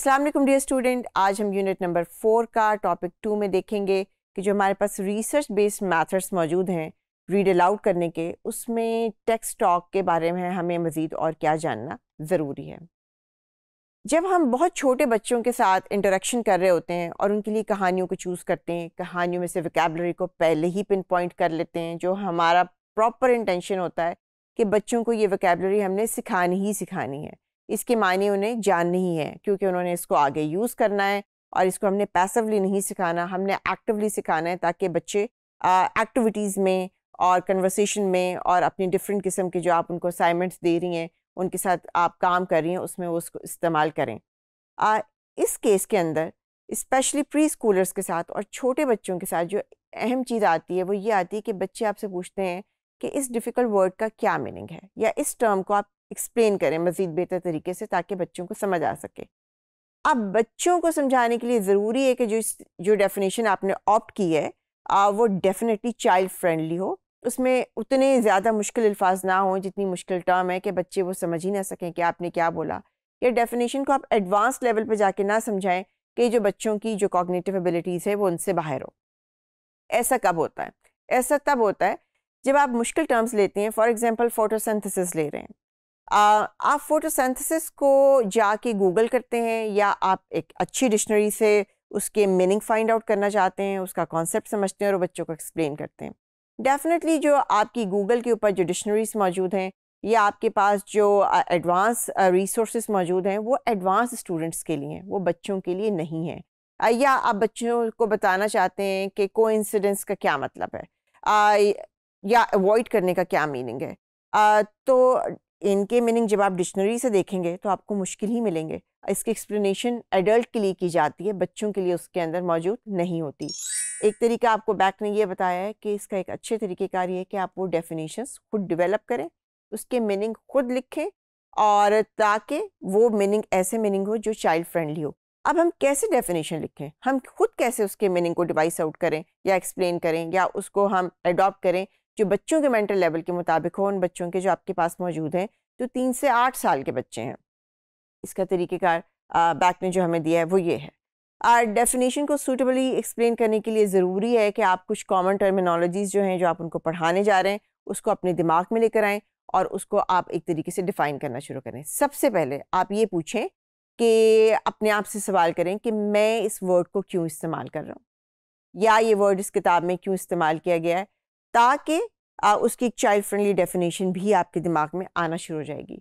असलम वालेकुम dear student आज हम यूनिट नंबर फोर का टॉपिक टू में देखेंगे कि जो हमारे पास रिसर्च बेस्ड मैथड्स मौजूद हैं रीड अलाउड करने के उसमें टेक्स्ट टॉक के बारे में हमें मज़ीद और क्या जानना ज़रूरी है जब हम बहुत छोटे बच्चों के साथ इंटरेक्शन कर रहे होते हैं और उनके लिए कहानियों को चूज़ करते हैं कहानियों में से विकैबलरी को पहले ही पिन पॉइंट कर लेते हैं जो हमारा प्रॉपर इंटेंशन होता है कि बच्चों को ये विकैबलरी हमने सिखानी ही सिखानी है इसके मायने उन्हें जान नहीं है क्योंकि उन्होंने इसको आगे यूज़ करना है और इसको हमने पैसिवली नहीं सिखाना हमने एक्टिवली सिखाना है ताकि बच्चे एक्टिविटीज़ में और कन्वर्सेशन में और अपनी डिफरेंट किस्म के जो आप उनको असाइनमेंट्स दे रही हैं उनके साथ आप काम कर रही हैं उसमें वो उसको इस्तेमाल करें आ, इस केस के अंदर इस्पेशली प्री स्कूलर्स के साथ और छोटे बच्चों के साथ जो अहम चीज़ आती है वो ये आती है कि बच्चे आपसे पूछते हैं कि इस डिफ़िकल्ट वर्ड का क्या मीनिंग है या इस टर्म को आप एक्सप्लेन करें मज़ीद बेहतर तरीके से ताकि बच्चों को समझ आ सके अब बच्चों को समझाने के लिए ज़रूरी है कि जो जो डेफिनेशन आपने ऑप्ट की है आ, वो डेफिनेटली चाइल्ड फ्रेंडली हो उसमें उतने ज़्यादा मुश्किल अल्फाज ना हों जितनी मुश्किल टर्म है कि बच्चे वो समझ ही ना सकें कि आपने क्या बोला या डेफिनेशन को आप एडवांस लेवल पर जाके ना समझाएं कि जो बच्चों की जो कॉग्नेटिव एबिलिटीज़ है वो उनसे बाहर हो ऐसा कब होता है ऐसा तब होता है जब आप मुश्किल टर्म्स लेते हैं फॉर एग्ज़ाम्पल फ़ोटोसेंथिस ले रहे हैं आप फोटोसेंथेसिस को जाके गूगल करते हैं या आप एक अच्छी डिक्शनरी से उसके मीनिंग फाइंड आउट करना चाहते हैं उसका कॉन्सेप्ट समझते हैं और बच्चों को एक्सप्लेन करते हैं डेफिनेटली जो आपकी गूगल के ऊपर जो डिक्शनरीज मौजूद हैं या आपके पास जो एडवांस रिसोर्स मौजूद हैं वो एडवांस स्टूडेंट्स के लिए हैं वो बच्चों के लिए नहीं है या आप बच्चों को बताना चाहते हैं कि को का क्या मतलब है या अवॉइड करने का क्या मीनिंग है तो इनके मीनिंग जब आप डिक्शनरी से देखेंगे तो आपको मुश्किल ही मिलेंगे इसकी एक्सप्लेनेशन एडल्ट के लिए की जाती है बच्चों के लिए उसके अंदर मौजूद नहीं होती एक तरीका आपको बैक ने ये बताया है कि इसका एक अच्छे तरीके का ये कि आप वो डेफिनेशन खुद डेवलप करें उसके मीनिंग खुद लिखें और ताकि वो मीनिंग ऐसे मीनिंग हो जो चाइल्ड फ्रेंडली हो अब हम कैसे डेफिनेशन लिखें हम खुद कैसे उसके मीनिंग को डिवाइस आउट करें या एक्सप्लेन करें या उसको हम एडॉप्ट करें जो बच्चों के मेंटल लेवल के मुताबिक हो उन बच्चों के जो आपके पास मौजूद हैं जो तीन से आठ साल के बच्चे हैं इसका तरीक़ेकार बैक ने जो हमें दिया है वो ये है डेफिनेशन को सूटेबली एक्सप्लेन करने के लिए ज़रूरी है कि आप कुछ कॉमन टर्मिनोलॉजीज़ जो हैं जो आप उनको पढ़ाने जा रहे हैं उसको अपने दिमाग में लेकर आएँ और उसको आप एक तरीके से डिफ़ाइन करना शुरू करें सबसे पहले आप ये पूछें कि अपने आप से सवाल करें कि मैं इस वर्ड को क्यों इस्तेमाल कर रहा हूँ या ये वर्ड इस किताब में क्यों इस्तेमाल किया गया है ताकि उसकी एक चाइल्ड फ्रेंडली डेफिनेशन भी आपके दिमाग में आना शुरू हो जाएगी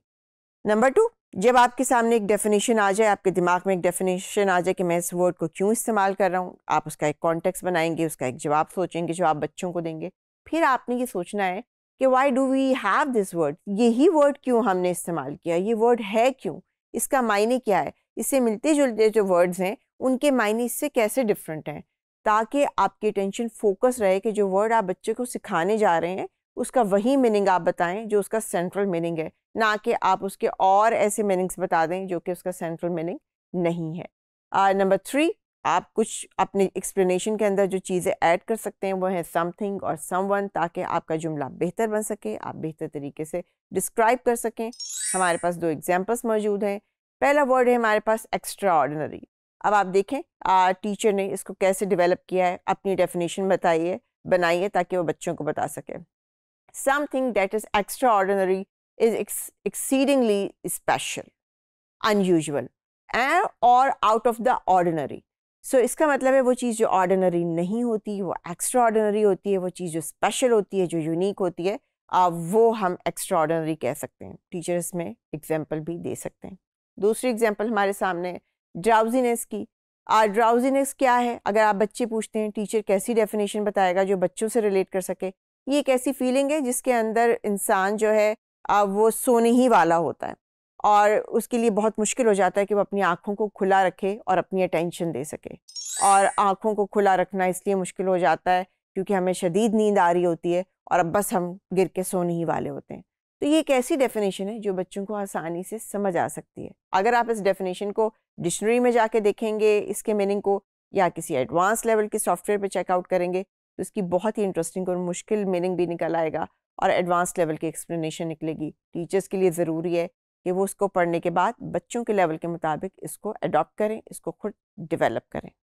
नंबर टू जब आपके सामने एक डेफिनेशन आ जाए आपके दिमाग में एक डेफिनेशन आ जाए कि मैं इस वर्ड को क्यों इस्तेमाल कर रहा हूँ आप उसका एक कॉन्टेक्स बनाएंगे उसका एक जवाब सोचेंगे जो आप बच्चों को देंगे फिर आपने ये सोचना है कि why do we have this word यही वर्ड क्यों हमने इस्तेमाल किया ये वर्ड है क्यों इसका मायने क्या है इससे मिलते जुलते जो वर्ड्स हैं उनके मायने इससे कैसे डिफरेंट हैं ताकि आपकी टेंशन फोकस रहे कि जो वर्ड आप बच्चे को सिखाने जा रहे हैं उसका वही मीनिंग आप बताएं जो उसका सेंट्रल मीनिंग है ना कि आप उसके और ऐसे मीनिंग्स बता दें जो कि उसका सेंट्रल मीनिंग नहीं है नंबर थ्री आप कुछ अपने एक्सप्लेनेशन के अंदर जो चीज़ें ऐड कर सकते हैं वो हैं समथिंग और समवन ताकि आपका जुमला बेहतर बन सके आप बेहतर तरीके से डिस्क्राइब कर सकें हमारे पास दो एग्जाम्पल्स मौजूद हैं पहला वर्ड है हमारे पास एक्स्ट्रा ऑर्डनरी अब आप देखें आ, टीचर ने इसको कैसे डेवलप किया है अपनी डेफिनेशन बताइए बनाइए ताकि वो बच्चों को बता सके something that is extraordinary is exceedingly special unusual and और out of the ordinary so इसका मतलब है वो चीज़ जो ऑर्डनरी नहीं होती वो एक्स्ट्रा ऑर्डनरी होती है वो चीज़ जो स्पेशल होती है जो यूनिक होती है आ, वो हम एक्स्ट्रा ऑर्डनरी कह सकते हैं टीचर्स में एग्जाम्पल भी दे सकते हैं दूसरी एग्जाम्पल हमारे सामने ड्राउजीनेस की आज ड्राउजीनेस क्या है अगर आप बच्चे पूछते हैं टीचर कैसी डेफिनेशन बताएगा जो बच्चों से रिलेट कर सके ये एक ऐसी फीलिंग है जिसके अंदर इंसान जो है वो सोने ही वाला होता है और उसके लिए बहुत मुश्किल हो जाता है कि वो अपनी आँखों को खुला रखे और अपनी अटेंशन दे सके और आँखों को खुला रखना इसलिए मुश्किल हो जाता है क्योंकि हमें शदीद नींद आ रही होती है और अब बस हम गिर के सोने ही वाले होते हैं तो ये एक ऐसी डेफिनेशन है जो बच्चों को आसानी से समझ आ सकती है अगर आप इस डेफिनेशन को डिक्शनरी में जाके देखेंगे इसके मीनिंग को या किसी एडवांस लेवल के सॉफ्टवेयर पे चेकआउट करेंगे तो इसकी बहुत ही इंटरेस्टिंग और मुश्किल मीनिंग भी निकल आएगा और एडवांस लेवल की एक्सप्लेनेशन निकलेगी टीचर्स के लिए ज़रूरी है कि वो उसको पढ़ने के बाद बच्चों के लेवल के मुताबिक इसको अडॉप्ट करें इसको खुद डिवेलप करें